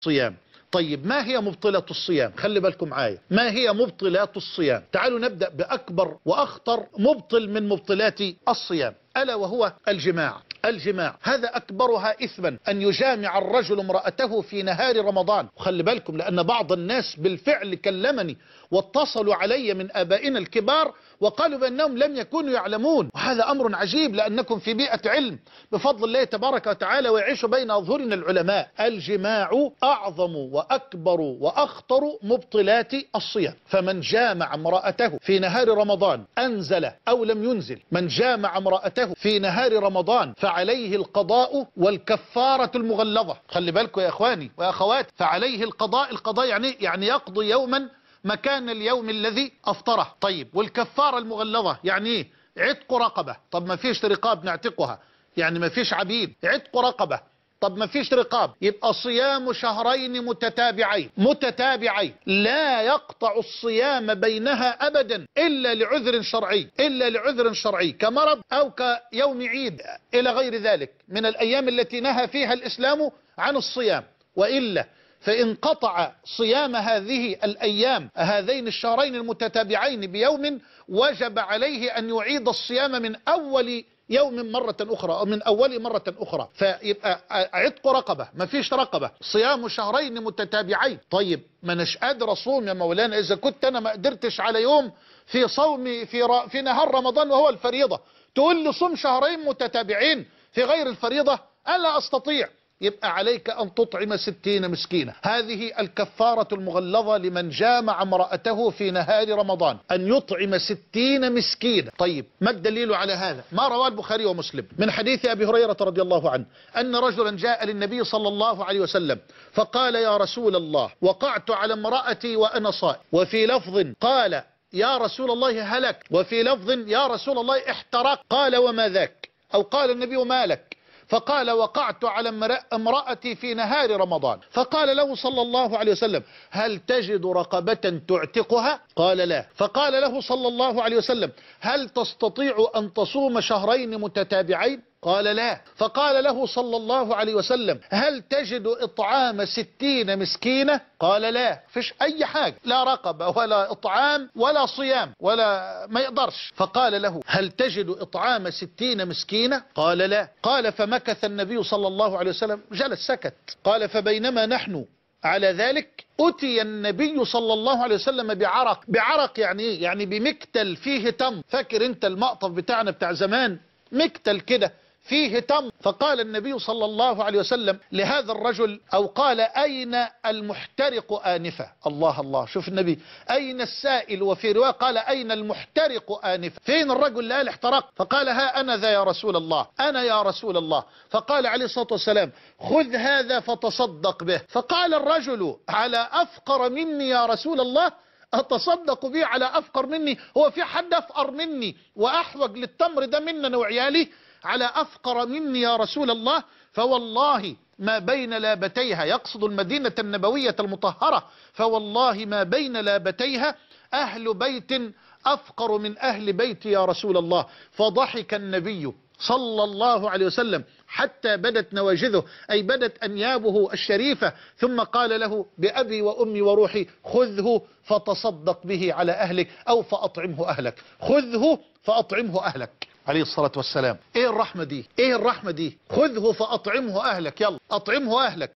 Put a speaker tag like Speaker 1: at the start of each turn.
Speaker 1: الصيام طيب ما هي مبطلات الصيام خلي بالكم معايا ما هي مبطلات الصيام تعالوا نبدأ بأكبر وأخطر مبطل من مبطلات الصيام ألا وهو الجماع الجماع هذا أكبرها إثما أن يجامع الرجل امرأته في نهار رمضان وخلي بالكم لأن بعض الناس بالفعل كلمني واتصلوا علي من أبائنا الكبار وقالوا بأنهم لم يكونوا يعلمون وهذا أمر عجيب لأنكم في بيئة علم بفضل الله تبارك وتعالى ويعيش بين أظهرنا العلماء الجماع أعظم وأكبر وأخطر مبطلات الصيام فمن جامع امرأته في نهار رمضان أنزل أو لم ينزل من جامع امرأته في نهار رمضان فعليه القضاء والكفارة المغلظة خلي بالكم يا إخواني وأخوات فعليه القضاء القضاء يعني, يعني يقضي يوما مكان اليوم الذي أفطره طيب والكفارة المغلظة يعني إيه عتق رقبة طب ما فيش رقاب نعتقها يعني ما فيش عبيد عتق رقبة طب ما فيش رقاب يبقى صيام شهرين متتابعين متتابعين لا يقطع الصيام بينها أبدا إلا لعذر شرعي إلا لعذر شرعي كمرض أو كيوم عيد إلى غير ذلك من الأيام التي نهى فيها الإسلام عن الصيام وإلا فإن قطع صيام هذه الأيام هذين الشهرين المتتابعين بيوم وجب عليه أن يعيد الصيام من أول يوم مرة أخرى أو من أول مرة أخرى فيبقى عتق رقبة ما فيش رقبة صيام شهرين متتابعين طيب ما أناش قادر أصوم يا مولانا إذا كنت أنا ما قدرتش على يوم في صومي في, ر... في نهار رمضان وهو الفريضة تقول لي صوم شهرين متتابعين في غير الفريضة ألا أستطيع يبقى عليك أن تطعم ستين مسكينة هذه الكفارة المغلظة لمن جامع امرأته في نهار رمضان أن يطعم ستين مسكينة طيب ما الدليل على هذا ما رواه البخاري ومسلم من حديث أبي هريرة رضي الله عنه أن رجلا جاء للنبي صلى الله عليه وسلم فقال يا رسول الله وقعت على امرأتي وأنا صائم وفي لفظ قال يا رسول الله هلك وفي لفظ يا رسول الله احترق قال وما ذاك أو قال النبي مالك فقال وقعت على امرأتي في نهار رمضان فقال له صلى الله عليه وسلم هل تجد رقبة تعتقها قال لا فقال له صلى الله عليه وسلم هل تستطيع أن تصوم شهرين متتابعين قال لا فقال له صلى الله عليه وسلم هل تجد إطعام ستين مسكينة قال لا فيش أي حاجة لا رقبة ولا إطعام ولا صيام ولا ما يقدرش فقال له هل تجد إطعام ستين مسكينة قال لا قال فمكث النبي صلى الله عليه وسلم جلس سكت قال فبينما نحن على ذلك أتي النبي صلى الله عليه وسلم بعرق بعرق يعني إيه؟ يعني بمكتل فيه تم فاكر انت المقطف بتاعنا بتاع زمان مكتل كده فيه تمر فقال النبي صلى الله عليه وسلم لهذا الرجل أو قال أين المحترق آنفة الله الله شوف النبي أين السائل وفي رواية قال أين المحترق آنفة فين الرجل اللي قال احترق فقال ها أنا ذا يا رسول الله أنا يا رسول الله فقال عليه الصلاة والسلام خذ هذا فتصدق به فقال الرجل على أفقر مني يا رسول الله أتصدق به على أفقر مني هو في حد أفقر مني وأحوج للتمر ده منا وعيالي على أفقر مني يا رسول الله فوالله ما بين لابتيها يقصد المدينة النبوية المطهرة فوالله ما بين لابتيها أهل بيت أفقر من أهل بيتي يا رسول الله فضحك النبي صلى الله عليه وسلم حتى بدت نواجذه أي بدت أنيابه الشريفة ثم قال له بأبي وأمي وروحي خذه فتصدق به على أهلك أو فأطعمه أهلك خذه فأطعمه أهلك عليه الصلاة والسلام ايه الرحمة دي ايه الرحمة دي خذه فأطعمه أهلك يلا أطعمه أهلك